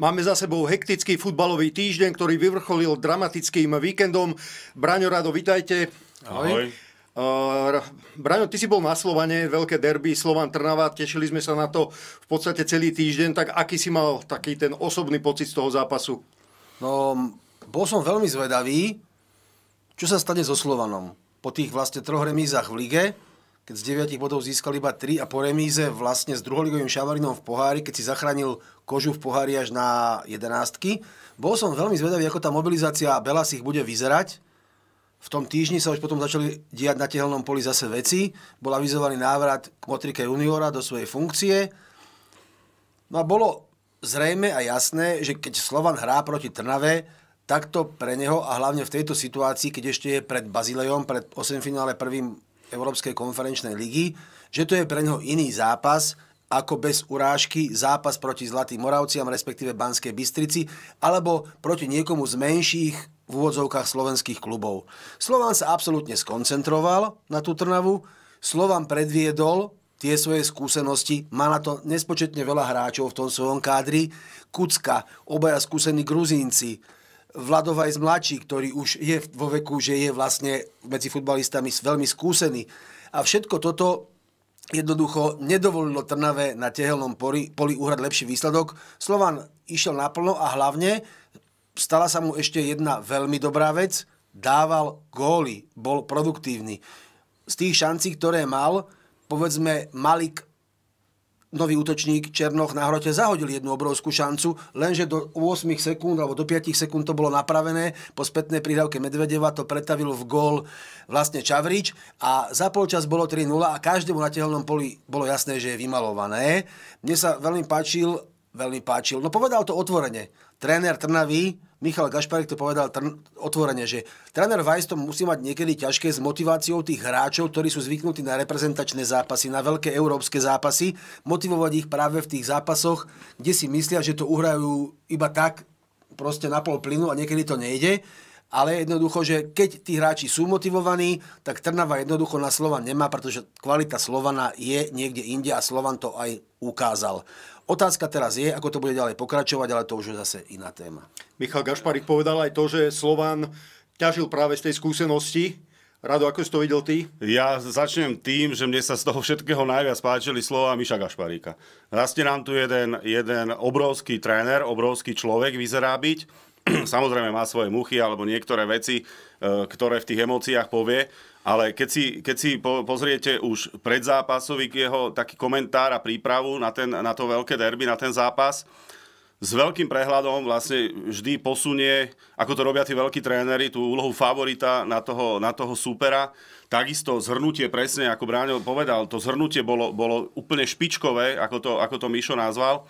Máme za sebou hektický futbalový týždeň, ktorý vyvrcholil dramatickým víkendom. Braňo Rado, vitajte. Ahoj. Braňo, ty si bol na Slovane, veľké derby, Slovan Trnava, tešili sme sa na to v podstate celý týždeň, tak aký si mal taký ten osobný pocit z toho zápasu? No, bol som veľmi zvedavý, čo sa stane so Slovanom po tých vlastne troch remízach v lige keď z 9 bodov získal iba 3 a po remíze vlastne s druholigovým Šavarinom v pohári, keď si zachránil kožu v pohári až na 11. Bol som veľmi zvedavý, ako tá mobilizácia Belas ich bude vyzerať. V tom týždni sa už potom začali diať na tehelnom poli zase veci. Bol avizovaný návrat k Motrike juniora do svojej funkcie. No a bolo zrejme a jasné, že keď Slovan hrá proti Trnave, takto pre neho a hlavne v tejto situácii, keď ešte je pred Bazilejom, pred 8 finále prvým Európskej konferenčnej ligy, že to je pre neho iný zápas ako bez urážky zápas proti Zlatým Moravciam, respektíve Banskej Bystrici, alebo proti niekomu z menších v úvodzovkách slovenských klubov. Slován sa absolútne skoncentroval na tú Trnavu, Slován predviedol tie svoje skúsenosti. Má na to nespočetne veľa hráčov v tom svojom kádri. Kucka, obaja skúsení Gruzínci, z mladší, ktorý už je vo veku, že je vlastne medzi futbalistami veľmi skúsený. A všetko toto jednoducho nedovolilo Trnave na tehelnom poli, poli uhrať lepší výsledok. Slovan išiel naplno a hlavne stala sa mu ešte jedna veľmi dobrá vec. Dával góly, bol produktívny. Z tých šancí, ktoré mal, povedzme Malik nový útočník Černoch na hrote zahodil jednu obrovskú šancu, lenže do 8 sekúnd alebo do 5 sekúnd to bolo napravené. Po spätnej prihrávke Medvedeva to pretavil v gól vlastne Čavrič a za polčas bolo 3-0 a každému na tehelnom poli bolo jasné, že je vymalované. Mne sa veľmi páčil veľmi páčil. No povedal to otvorene. Tréner Trnavy, Michal Gašparek to povedal trn- otvorene, že tréner Vajs musí mať niekedy ťažké s motiváciou tých hráčov, ktorí sú zvyknutí na reprezentačné zápasy, na veľké európske zápasy, motivovať ich práve v tých zápasoch, kde si myslia, že to uhrajú iba tak, proste na pol plynu a niekedy to nejde ale jednoducho, že keď tí hráči sú motivovaní, tak Trnava jednoducho na Slovan nemá, pretože kvalita Slovana je niekde inde a Slovan to aj ukázal. Otázka teraz je, ako to bude ďalej pokračovať, ale to už je zase iná téma. Michal Gašparik povedal aj to, že Slovan ťažil práve z tej skúsenosti, Rado, ako si to videl ty? Ja začnem tým, že mne sa z toho všetkého najviac páčili slova Miša Gašparíka. Rastie nám tu jeden, jeden obrovský tréner, obrovský človek vyzerá byť samozrejme má svoje muchy alebo niektoré veci, e, ktoré v tých emóciách povie, ale keď si, keď si po, pozriete už predzápasový jeho taký komentár a prípravu na, ten, na to veľké derby, na ten zápas, s veľkým prehľadom vlastne vždy posunie, ako to robia tí veľkí tréneri, tú úlohu favorita na toho, na toho supera. Takisto zhrnutie presne, ako Bráňo povedal, to zhrnutie bolo, bolo úplne špičkové, ako to, ako to Mišo nazval.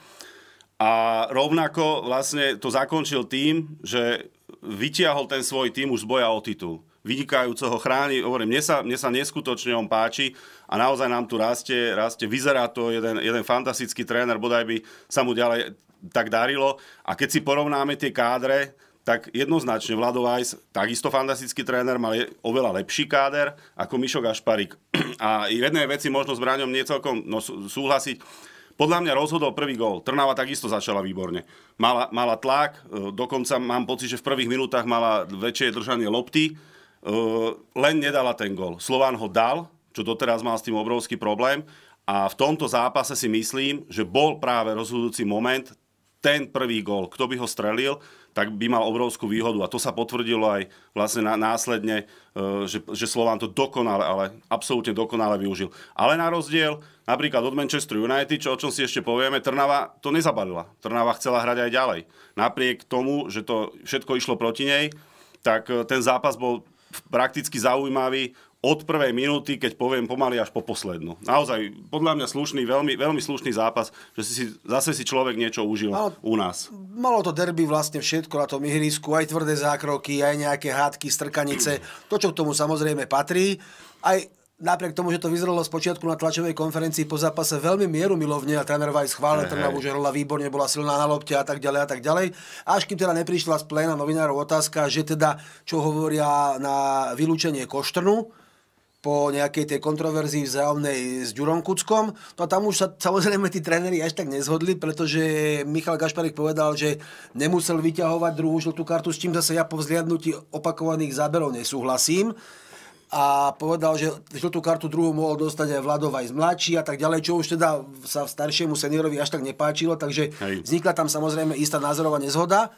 A rovnako vlastne to zakončil tým, že vytiahol ten svoj tým už z boja o titul. Vynikajúco ho chráni, hovorím, mne sa, mne sa neskutočne on páči a naozaj nám tu rastie, rastie vyzerá to jeden, jeden fantastický tréner, bodaj by sa mu ďalej tak darilo. A keď si porovnáme tie kádre, tak jednoznačne Vlado Weiss, takisto fantastický tréner, mal je, oveľa lepší káder ako Mišo Gašparik. A jednej veci možno s Braňom niecelkom no, súhlasiť, podľa mňa rozhodol prvý gól. Trnava takisto začala výborne. Mala, mala tlak, e, dokonca mám pocit, že v prvých minútach mala väčšie držanie lopty, e, len nedala ten gól. Slován ho dal, čo doteraz mal s tým obrovský problém. A v tomto zápase si myslím, že bol práve rozhodujúci moment ten prvý gol, kto by ho strelil, tak by mal obrovskú výhodu. A to sa potvrdilo aj vlastne následne, e, že, že Slován to dokonale, ale absolútne dokonale využil. Ale na rozdiel napríklad od Manchester United, čo, o čom si ešte povieme, Trnava to nezabalila. Trnava chcela hrať aj ďalej. Napriek tomu, že to všetko išlo proti nej, tak e, ten zápas bol prakticky zaujímavý od prvej minúty, keď poviem pomaly až po poslednú. Naozaj, podľa mňa slušný, veľmi, veľmi slušný zápas, že si, zase si človek niečo užil malo, u nás. Malo to derby vlastne všetko na tom ihrisku, aj tvrdé zákroky, aj nejaké hádky, strkanice, to, čo k tomu samozrejme patrí. Aj napriek tomu, že to vyzeralo spočiatku na tlačovej konferencii po zápase veľmi mieru milovne a tréner Vajs chválil hey, Trnavu, že hrala výborne, bola silná na lopte a tak ďalej a tak ďalej. Až kým teda neprišla z pléna novinárov otázka, že teda čo hovoria na vylúčenie Koštrnu, po nejakej tej kontroverzii vzájomnej s Ďurom Kuckom. No a tam už sa samozrejme tí tréneri až tak nezhodli, pretože Michal Gašparik povedal, že nemusel vyťahovať druhú žltú kartu, s čím zase ja po vzliadnutí opakovaných záberov nesúhlasím a povedal, že žltú kartu druhú mohol dostať aj Vladovaj z mladší a tak ďalej, čo už teda sa staršiemu seniorovi až tak nepáčilo, takže Hej. vznikla tam samozrejme istá názorová nezhoda.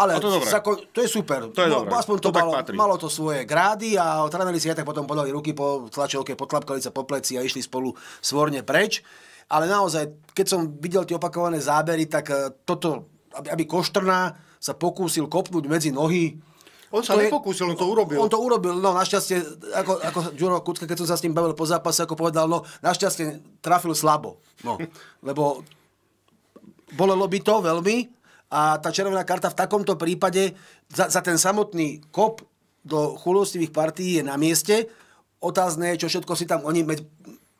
Ale no to, Zako, to je super. To je no, dobré. Aspoň to, to malo, malo to svoje grády a tréneri si aj tak potom podali ruky po tlačovke, potlapkali sa po pleci a išli spolu svorne preč. Ale naozaj, keď som videl tie opakované zábery, tak e, toto, aby, aby Koštrná sa pokúsil kopnúť medzi nohy, on sa to nepokúsil, on to urobil. On to urobil, no našťastie, ako, ako Juro Kutka, keď som sa s ním bavil po zápase, ako povedal, no našťastie trafil slabo. No, lebo bolelo by to veľmi, a tá červená karta v takomto prípade za, za ten samotný kop do chulostivých partií je na mieste. Otázne je, čo všetko si tam oni med,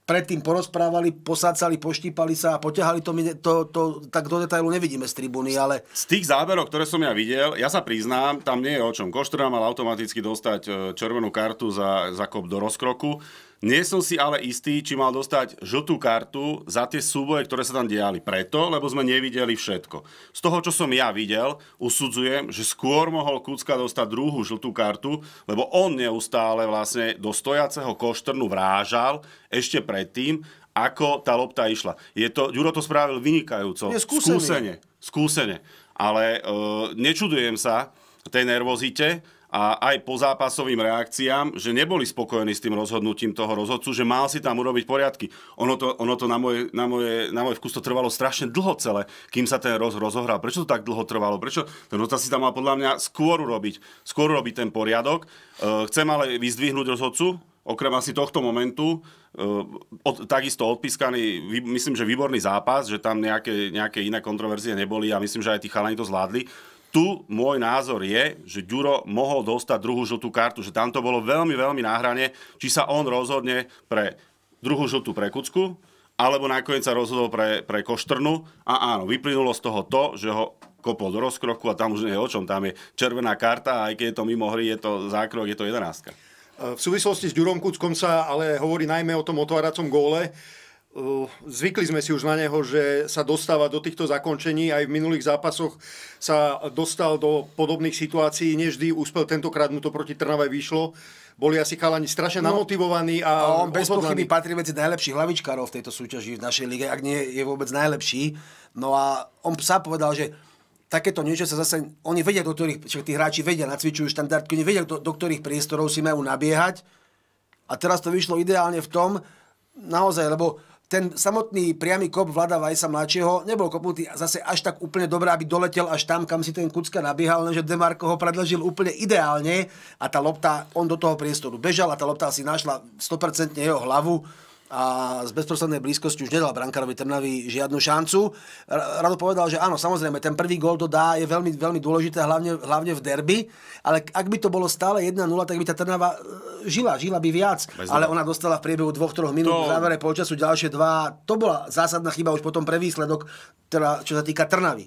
predtým porozprávali, posácali, poštípali sa a poťahali, to, to, to tak do detailu nevidíme z tribúny, ale... Z tých záberov, ktoré som ja videl, ja sa priznám, tam nie je o čom. Koštrna mal automaticky dostať e, červenú kartu za, za kop do rozkroku. Nie som si ale istý, či mal dostať žltú kartu za tie súboje, ktoré sa tam diali. Preto, lebo sme nevideli všetko. Z toho, čo som ja videl, usudzujem, že skôr mohol Kucka dostať druhú žltú kartu, lebo on neustále vlastne do stojaceho koštrnu vrážal ešte predtým, ako tá lopta išla. Je to, Ďuro to spravil vynikajúco. Je skúsený. skúsene. Skúsene. Ale e, nečudujem sa tej nervozite, a aj po zápasovým reakciám, že neboli spokojení s tým rozhodnutím toho rozhodcu, že mal si tam urobiť poriadky. Ono to, ono to na, moje, na, moje, na môj vkus to trvalo strašne dlho celé, kým sa ten roz, rozohral. Prečo to tak dlho trvalo? Prečo ten rozhodca si tam mal podľa mňa skôr urobiť, skôr urobiť ten poriadok. E, chcem ale vyzdvihnúť rozhodcu, okrem asi tohto momentu, e, od, takisto odpískaný, myslím, že výborný zápas, že tam nejaké, nejaké iné kontroverzie neboli a myslím, že aj tí chalani to zvládli tu môj názor je, že Ďuro mohol dostať druhú žltú kartu, že tam to bolo veľmi, veľmi náhrane, či sa on rozhodne pre druhú žltú pre Kucku, alebo nakoniec sa rozhodol pre, pre Koštrnu a áno, vyplynulo z toho to, že ho kopol do rozkroku a tam už nie je o čom, tam je červená karta a aj keď je to mimo hry, je to zákrok, je to jedenáctka. V súvislosti s Ďurom Kuckom sa ale hovorí najmä o tom otváracom góle. Eh, zvykli sme si už na neho, že sa dostáva do týchto zakončení. Aj v minulých zápasoch sa dostal do podobných situácií. Neždy úspel, tentokrát mu to proti Trnave vyšlo. Boli asi chalani strašne no, namotivovaní a, a on bez pochyby patrí medzi najlepších hlavičkárov v tejto súťaži v našej lige, ak nie je vôbec najlepší. No a on sa povedal, že takéto niečo sa zase, oni vedia, do ktorých, však tí hráči vedia, nacvičujú štandardky, oni vedia, do, do ktorých priestorov si majú nabiehať. A teraz to vyšlo ideálne v tom, naozaj, lebo ten samotný priamy kop Vlada Vajsa mladšieho nebol kopnutý zase až tak úplne dobré, aby doletel až tam, kam si ten Kucka nabíhal, lenže Demarko ho predložil úplne ideálne a tá lopta, on do toho priestoru bežal a tá lopta si našla 100% jeho hlavu a z bezprostrednej blízkosti už nedal brankárovi Trnavy žiadnu šancu. Rado povedal, že áno, samozrejme, ten prvý gól to dá, je veľmi, veľmi dôležité, hlavne, hlavne v derby, ale ak by to bolo stále 1-0, tak by tá Trnava e, žila, žila by viac, Bez ale ona dostala v priebehu 2-3 minút to... v závere polčasu ďalšie dva. To bola zásadná chyba už potom pre výsledok, teda, čo sa týka Trnavy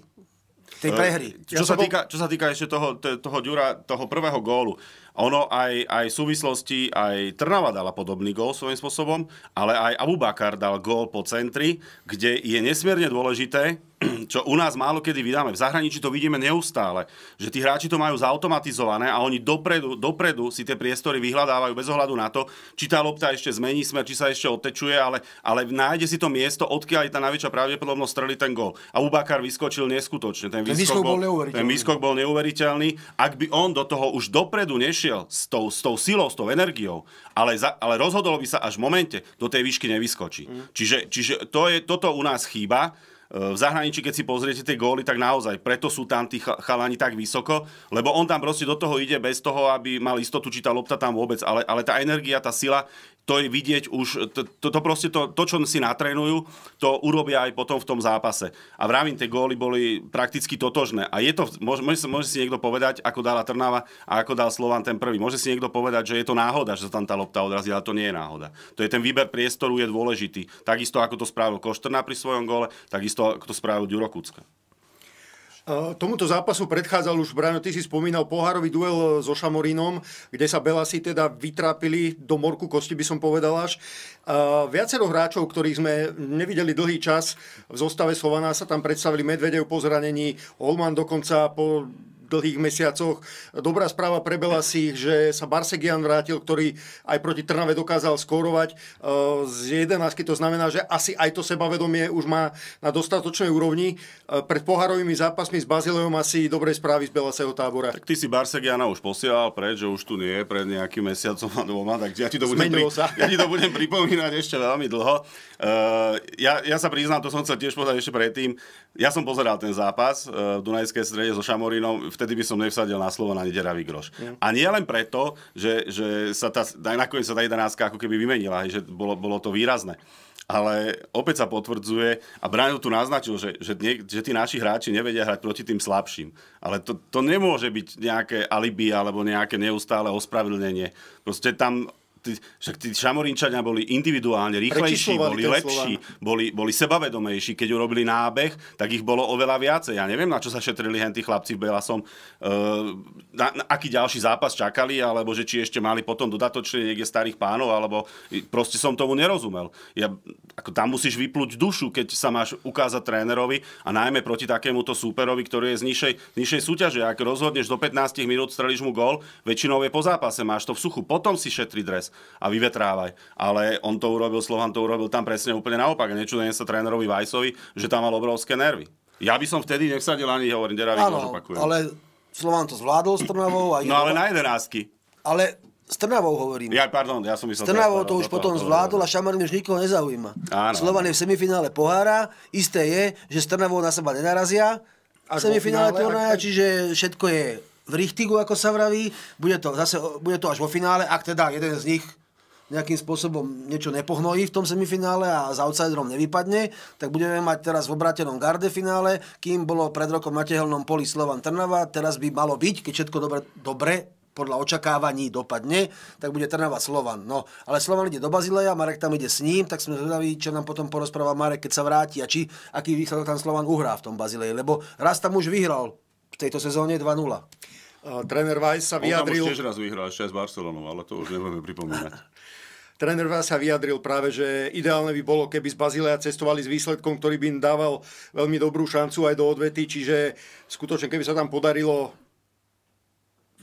tej e, prehry. Čo, ja sa, bol... týka, čo sa týka ešte toho, toho Ďura, toho prvého gólu, ono aj, aj v súvislosti, aj Trnava dala podobný gól svojím spôsobom, ale aj Abubakar dal gól po centri, kde je nesmierne dôležité, čo u nás málo kedy vydáme. V zahraničí to vidíme neustále, že tí hráči to majú zautomatizované a oni dopredu, dopredu si tie priestory vyhľadávajú bez ohľadu na to, či tá lopta ešte zmení smer, či sa ešte odtečuje, ale, ale nájde si to miesto, odkiaľ je tá najväčšia pravdepodobnosť streliť ten gol. A Ubakar vyskočil neskutočne. Ten výskok, ten výskok bol, bol neuveriteľný. Ten výskok bol neuveriteľný. Ak by on do toho už dopredu nešiel, prišiel s tou, s tou silou, s tou energiou, ale, za, ale rozhodol by sa až v momente, do tej výšky nevyskočí. Mm. Čiže, čiže to je, toto u nás chýba. E, v zahraničí, keď si pozriete tie góly, tak naozaj preto sú tam tí chalani tak vysoko, lebo on tam proste do toho ide bez toho, aby mal istotu, či tá lopta tam vôbec, ale, ale tá energia, tá sila to je vidieť už, to, to, to proste to, to, čo si natrénujú, to urobia aj potom v tom zápase. A vravím, tie góly boli prakticky totožné. A je to, môže, môže, si niekto povedať, ako dala Trnava a ako dal Slovan ten prvý. Môže si niekto povedať, že je to náhoda, že tam tá lopta odrazí, ale to nie je náhoda. To je ten výber priestoru je dôležitý. Takisto ako to spravil Koštrna pri svojom gole, takisto ako to spravil Ďuro Kucka. E, tomuto zápasu predchádzal už, Braňo, ty si spomínal pohárový duel e, so Šamorínom, kde sa Belasi teda vytrápili do morku kosti, by som povedal až. E, viacero hráčov, ktorých sme nevideli dlhý čas v zostave Slovaná, sa tam predstavili Medvedev po zranení, Holman dokonca po dlhých mesiacoch. Dobrá správa pre Belasich, že sa Barsegian vrátil, ktorý aj proti Trnave dokázal skórovať eh, z 11, to znamená, že asi aj to sebavedomie už má na dostatočnej úrovni. Eh, pred pohárovými zápasmi s Bazileom asi dobrej správy z Belaseho tábora. Tak ty si Barsegiana už posielal preč, že už tu nie je pred nejakým mesiacom a dvoma, tak ja ti to budem, pri... ja ti to budem pripomínať ešte veľmi dlho. Eh, ja, ja sa priznám, to som chcel tiež povedať ešte predtým. Ja som pozeral ten zápas v Dunajskej strede so Šamorinom. V vtedy by som nevsadil na slovo na nederavý groš. Yeah. No. A nie len preto, že, že sa tá, nakoniec sa tá jedenáctka ako keby vymenila, že bolo, bolo to výrazné ale opäť sa potvrdzuje a Brian tu naznačil, že, že, nie, že tí naši hráči nevedia hrať proti tým slabším. Ale to, to nemôže byť nejaké alibi alebo nejaké neustále ospravedlnenie. Proste tam tí, však tí Šamorinčania boli individuálne rýchlejší, boli lepší, boli, boli sebavedomejší. Keď urobili nábeh, tak ich bolo oveľa viacej. Ja neviem, na čo sa šetrili hen tí chlapci v Belasom, e, na, na aký ďalší zápas čakali, alebo že či ešte mali potom dodatočne niekde starých pánov, alebo proste som tomu nerozumel. Ja, ako tam musíš vyplúť dušu, keď sa máš ukázať trénerovi a najmä proti takémuto súperovi, ktorý je z nižšej, z nižšej súťaže. Ak rozhodneš do 15 minút, strelíš mu gol, väčšinou je po zápase, máš to v suchu, potom si šetri dres a vyvetrávaj. Ale on to urobil, Slovan to urobil tam presne úplne naopak. Nečudujem sa trénerovi Vajsovi, že tam mal obrovské nervy. Ja by som vtedy nevsadil ani hovorím, Deravík, opakujem. ale Slovan to zvládol s Trnavou. A no ale na jedenáctky. Ale s Trnavou hovorím. Ja, pardon, ja som myslel... S Trnavou to už potom zvládol a Šamarín už nikoho nezaujíma. Áno. Slovan je v semifinále pohára, isté je, že s Trnavou na seba nenarazia. A v semifinále turnaja, čiže všetko je v richtigu, ako sa vraví. Bude to, zase, bude to až vo finále, ak teda jeden z nich nejakým spôsobom niečo nepohnojí v tom semifinále a s outsiderom nevypadne, tak budeme mať teraz v obratenom garde finále, kým bolo pred rokom na tehelnom poli Slovan Trnava, teraz by malo byť, keď všetko dobre, dobre podľa očakávaní dopadne, tak bude Trnava Slovan. No, ale Slovan ide do Bazileja, Marek tam ide s ním, tak sme zvedaví, čo nám potom porozpráva Marek, keď sa vráti a či, aký výsledok tam Slovan uhrá v tom Bazileji, lebo raz tam už vyhral v tejto sezóne 2-0. Tréner Weiss sa vyjadril... On tam už tiež raz vyhral ešte Barcelonov, s Barcelonou, ale to už nebudeme pripomínať. Tréner Weiss sa vyjadril práve, že ideálne by bolo, keby z Bazilea cestovali s výsledkom, ktorý by im dával veľmi dobrú šancu aj do odvety, čiže skutočne keby sa tam podarilo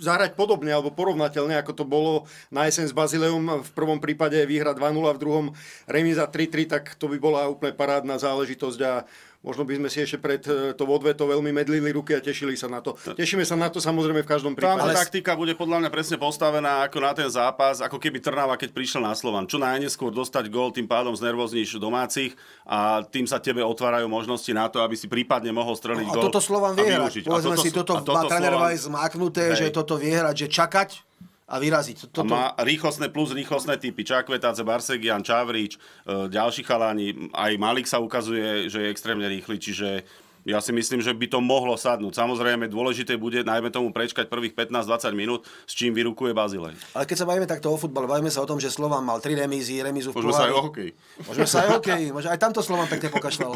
zahrať podobne alebo porovnateľne, ako to bolo na jeseň s Bazileum. V prvom prípade výhra 2-0, v druhom remiza 3-3, tak to by bola úplne parádna záležitosť a možno by sme si ešte pred e, to odveto veľmi medlili ruky a tešili sa na to. No. Tešíme sa na to samozrejme v každom prípade. Ale taktika bude podľa mňa presne postavená ako na ten zápas, ako keby Trnava, keď prišla na Slovan. Čo najneskôr dostať gól, tým pádom znervozníš domácich a tým sa tebe otvárajú možnosti na to, aby si prípadne mohol streliť no, a gól. Toto Slovan vie a Povedzme a toto, si, toto, toto má tréner zmáknuté, hej. že toto vie hrať, že čakať a vyraziť. Toto... A má rýchlostné plus rýchlostné typy. Čakvetáce, Barsegian, Čavrič, e, ďalší chalani. Aj Malik sa ukazuje, že je extrémne rýchly, čiže ja si myslím, že by to mohlo sadnúť. Samozrejme, dôležité bude najmä tomu prečkať prvých 15-20 minút, s čím vyrukuje Bazilej. Ale keď sa bavíme takto o futbale, bavíme sa o tom, že Slovan mal tri remízy, remízu v Môžeme sa aj o hokej. Môžeme sa aj o hokej. aj tamto Slovan pekne pokašľal.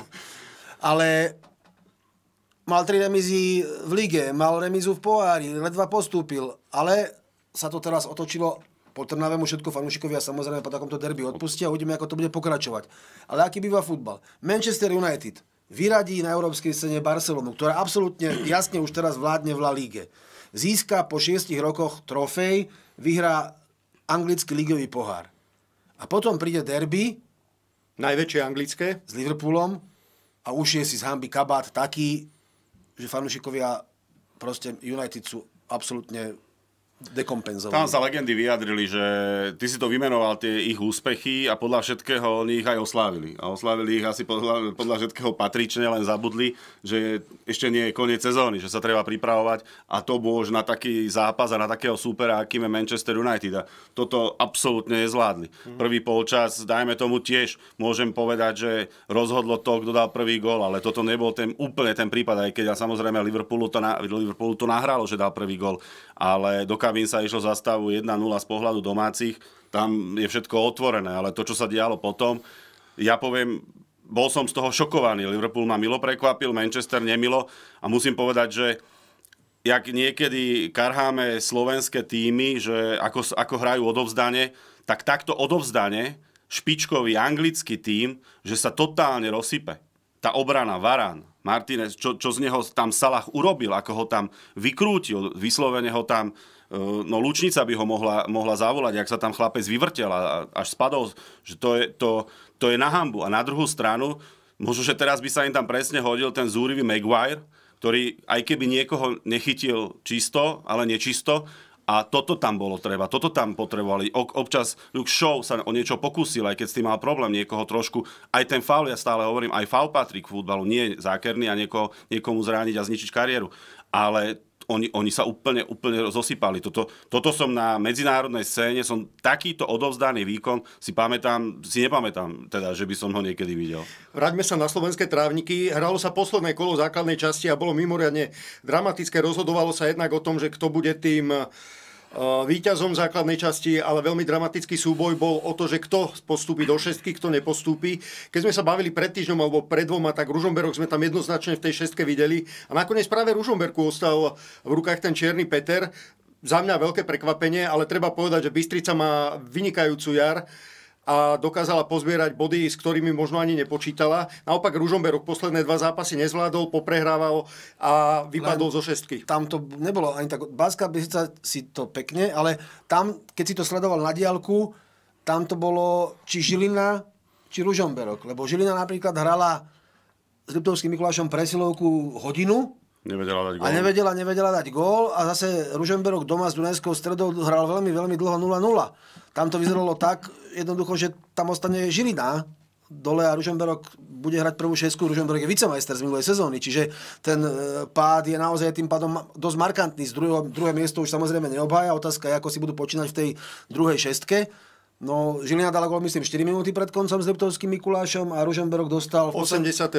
Ale mal tri remízy v lige, mal remízu v pohári, ledva postúpil, ale sa to teraz otočilo po Trnave mu všetko fanúšikovia samozrejme po takomto derby odpustia a uvidíme, ako to bude pokračovať. Ale aký býva futbal? Manchester United vyradí na európskej scéne Barcelonu, ktorá absolútne jasne už teraz vládne v La Ligue. Získa po šiestich rokoch trofej, vyhrá anglický ligový pohár. A potom príde derby, najväčšie anglické, s Liverpoolom a už je si z hamby kabát taký, že fanúšikovia proste United sú absolútne dekompenzovali. Tam sa legendy vyjadrili, že ty si to vymenoval, tie ich úspechy a podľa všetkého oni ich aj oslávili. A oslávili ich asi podľa, podľa všetkého patrične, len zabudli, že ešte nie je koniec sezóny, že sa treba pripravovať a to bolo už na taký zápas a na takého súpera, akým je Manchester United. A toto absolútne nezvládli. Mhm. Prvý polčas, dajme tomu tiež, môžem povedať, že rozhodlo to, kto dal prvý gól, ale toto nebol ten, úplne ten prípad, aj keď ja samozrejme Liverpoolu to, na, Liverpoolu to nahralo, že dal prvý gól, ale do Slavín sa išlo za stavu 1-0 z pohľadu domácich, tam je všetko otvorené, ale to, čo sa dialo potom, ja poviem, bol som z toho šokovaný. Liverpool ma milo prekvapil, Manchester nemilo a musím povedať, že jak niekedy karháme slovenské týmy, že ako, ako hrajú odovzdane, tak takto odovzdane špičkový anglický tým, že sa totálne rozsype tá obrana, Varan, Martinez, čo, čo z neho tam Salah urobil, ako ho tam vykrútil, vyslovene ho tam, e, no Lučnica by ho mohla, mohla zavolať, ak sa tam chlapec vyvrtel a až spadol, že to je, to, to je na hambu. A na druhú stranu, možno, že teraz by sa im tam presne hodil ten zúrivý Maguire, ktorý aj keby niekoho nechytil čisto, ale nečisto, a toto tam bolo treba, toto tam potrebovali. Občas Luke Shaw sa o niečo pokusil, aj keď s tým mal problém niekoho trošku. Aj ten faul, ja stále hovorím, aj faul patrí k futbalu, nie je zákerný a niekoho, niekomu zrániť a zničiť kariéru. Ale oni, oni sa úplne, úplne zosypali. Toto, toto som na medzinárodnej scéne, som takýto odovzdaný výkon, si pamätám, si nepamätám, teda, že by som ho niekedy videl. Vráťme sa na slovenské trávniky. Hralo sa posledné kolo základnej časti a bolo mimoriadne dramatické. Rozhodovalo sa jednak o tom, že kto bude tým Eh, Výťazom základnej časti, ale veľmi dramatický súboj bol o to, že kto postúpi do šestky, kto nepostúpi. Keď sme sa bavili pred týždňom alebo pred dvoma, tak Ružomberok sme tam jednoznačne v tej šestke videli. A nakoniec práve Ružomberku ostal v rukách ten Čierny Peter. Za mňa veľké prekvapenie, ale treba povedať, že Bystrica má vynikajúcu jar a dokázala pozbierať body, s ktorými možno ani nepočítala. Naopak Ružomberok posledné dva zápasy nezvládol, poprehrával a vypadol Len zo šestky. Tam to nebolo ani tak... Báska by si to pekne, ale tam, keď si to sledoval na diálku, tam to bolo či Žilina, či Ružomberok. Lebo Žilina napríklad hrala s Liptovským Mikulášom presilovku hodinu Nevedela dať gól. A nevedela, nevedela dať gól a zase Ruženberok doma s Dunajskou stredou hral veľmi, veľmi dlho 0-0. Tam to vyzeralo tak jednoducho, že tam ostane Žilina dole a Ruženberok bude hrať prvú šesku. Ruženberok je vicemajster z minulej sezóny, čiže ten e, pád je naozaj tým pádom dosť markantný. Z druhého, druhé miesto už samozrejme neobhája. Otázka je, ako si budú počínať v tej druhej šestke. No, Žilina dala gol, myslím, 4 minúty pred koncom s Liptovským Mikulášom a Ružomberok dostal... V 88.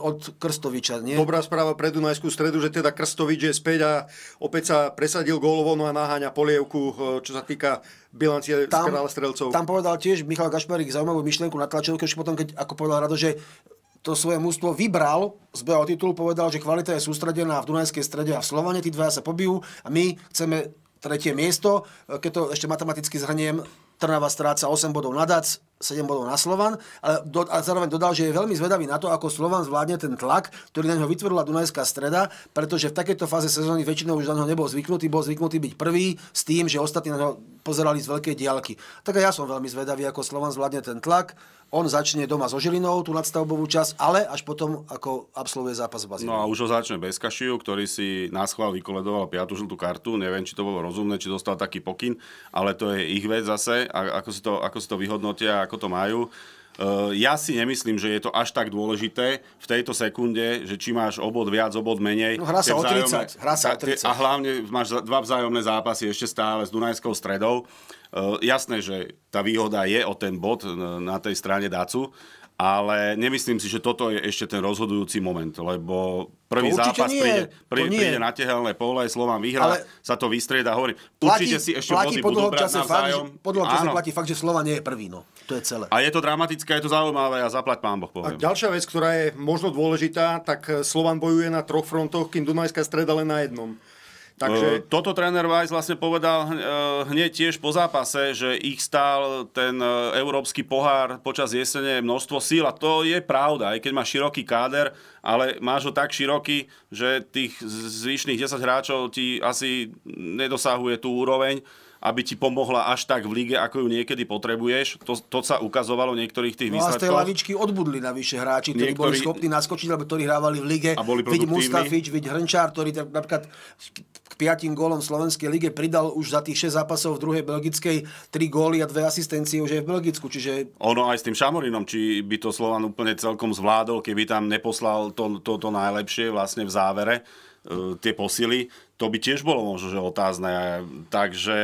Od Krstoviča, nie? Dobrá správa pre Dunajskú stredu, že teda Krstovič je späť a opäť sa presadil gólovo, no a naháňa polievku, e, čo sa týka bilancie tam, strelcov. Tam povedal tiež Michal Gašparík zaujímavú myšlenku na tlačovke, už potom, keď ako povedal Rado, že to svoje mužstvo vybral z BO titulu, povedal, že kvalita je sústredená v Dunajskej strede a v Slovane, tí dvaja sa pobijú a my chceme tretie miesto. E, keď to ešte matematicky zhrniem, Trnava stráca 8 bodov na Dac, 7 bodov na Slovan, ale do, a zároveň dodal, že je veľmi zvedavý na to, ako Slovan zvládne ten tlak, ktorý na ňo vytvorila Dunajská streda, pretože v takejto fáze sezóny väčšinou už na ňo nebol zvyknutý, bol zvyknutý byť prvý s tým, že ostatní na neho pozerali z veľkej diaľky. Tak ja som veľmi zvedavý, ako Slovan zvládne ten tlak. On začne doma so Žilinou tú nadstavbovú časť, ale až potom ako absolvuje zápas v Bazílii. No a už ho začne bez Kašiu, ktorý si nás vykoledoval piatu žltú kartu. Neviem, či to bolo rozumné, či dostal taký pokyn, ale to je ich vec zase, ako si to, ako si to vyhodnotia, ako to majú. Eh, ja si nemyslím, že je to až tak dôležité v tejto sekunde, že či máš obod viac, obod menej. No, hrá sa o 30. Hrá sa o 30. A hlavne máš dva vzájomné zápasy ešte stále s Dunajskou stredou. Eh, jasné, že tá výhoda je o ten bod na tej strane Dacu, ale nemyslím si, že toto je ešte ten rozhodujúci moment, lebo prvý zápas nie, príde, príde, nie. príde na tehelné pole, Slován vyhrá, ale sa to vystrieda, a platí, určite si ešte platí body budú Po dlhom čase platí fakt, že Slován nie je prvý, no. To je celé. A je to dramatické, je to zaujímavé a zaplať pán Boh, poviem. A ďalšia vec, ktorá je možno dôležitá, tak Slovan bojuje na troch frontoch, kým Dunajská streda len na jednom. Takže... Eh, toto tréner Weiss vlastne povedal eh, hneď tiež po zápase, že ich stál ten eh, európsky pohár počas jesene množstvo síl a to je pravda, aj keď má široký káder, ale máš ho tak široký, že tých zvyšných 10 hráčov ti asi nedosahuje tú úroveň aby ti pomohla až tak v lige, ako ju niekedy potrebuješ. To, to sa ukazovalo v niektorých tých no a z tej lavičky odbudli vyššie hráči, ktorí Niektorí... boli schopní naskočiť, alebo ktorí hrávali v lige. A boli Vidí Mustafič, vidí Hrnčár, ktorý tak, napríklad k piatim gólom Slovenskej lige pridal už za tých 6 zápasov v druhej belgickej 3 góly a 2 asistencie už je v Belgicku. Čiže... Ono aj s tým Šamorinom, či by to Slovan úplne celkom zvládol, keby tam neposlal to, to, to najlepšie vlastne v závere. E, tie posily, to by tiež bolo možno že otázne. Takže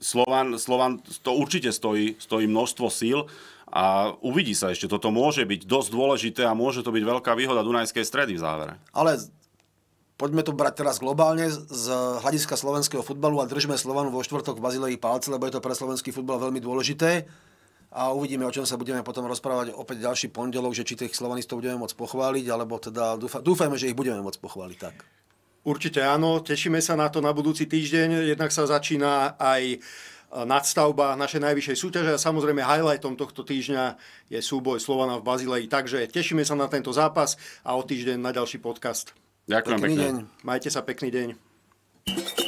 Slovan, Slovan to určite stojí, stojí množstvo síl a uvidí sa ešte. Toto môže byť dosť dôležité a môže to byť veľká výhoda Dunajskej stredy v závere. Ale poďme to brať teraz globálne z hľadiska slovenského futbalu a držme Slovanu vo štvrtok v Bazilei palce, lebo je to pre slovenský futbal veľmi dôležité a uvidíme, o čom sa budeme potom rozprávať opäť ďalší pondelok, že či tých slovanistov budeme môcť pochváliť, alebo teda dúfajme, že ich budeme môcť pochváliť. Tak. Určite áno, tešíme sa na to na budúci týždeň. Jednak sa začína aj e, nadstavba našej najvyššej súťaže a samozrejme highlightom tohto týždňa je súboj Slovana v Bazilei. Takže tešíme sa na tento zápas a o týždeň na ďalší podcast. Ďakujem pekný pekne. Deň. Majte sa pekný deň.